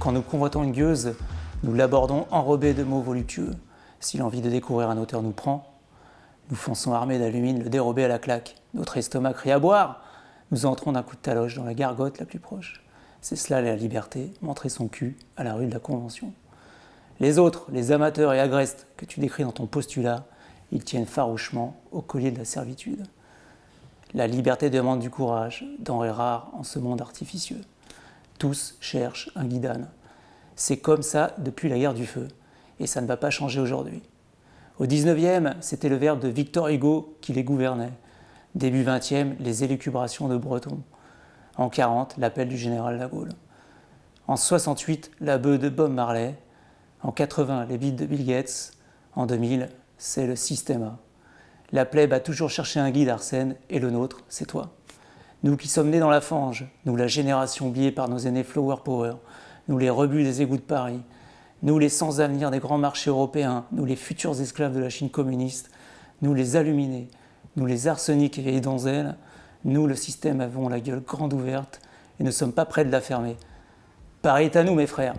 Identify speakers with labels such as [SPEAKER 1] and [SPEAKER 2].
[SPEAKER 1] Quand nous convoitons une gueuse, nous l'abordons enrobée de mots voluptueux. Si l'envie de découvrir un auteur nous prend, nous fonçons armés d'alumine le dérobé à la claque. Notre estomac crie à boire. Nous entrons d'un coup de taloche dans la gargote la plus proche. C'est cela la liberté, montrer son cul à la rue de la Convention. Les autres, les amateurs et agrestes que tu décris dans ton postulat, ils tiennent farouchement au collier de la servitude. La liberté demande du courage, denrée rare en ce monde artificieux tous cherchent un guidane. C'est comme ça depuis la guerre du feu, et ça ne va pas changer aujourd'hui. Au 19e, c'était le verbe de Victor Hugo qui les gouvernait. Début 20e, les élucubrations de Breton. En 40, l'appel du général Gaulle. En 68, l'abeu de Bob Marley. En 80, les bides de Bill Gates. En 2000, c'est le système A. La plèbe a toujours cherché un guide, Arsène, et le nôtre, c'est toi. Nous qui sommes nés dans la fange, nous la génération oubliée par nos aînés Flower Power, nous les rebuts des égouts de Paris, nous les sans avenir des grands marchés européens, nous les futurs esclaves de la Chine communiste, nous les aluminés, nous les arseniques et vieilles donzelles, nous le système avons la gueule grande ouverte et ne sommes pas prêts de la fermer. Paris est à nous mes frères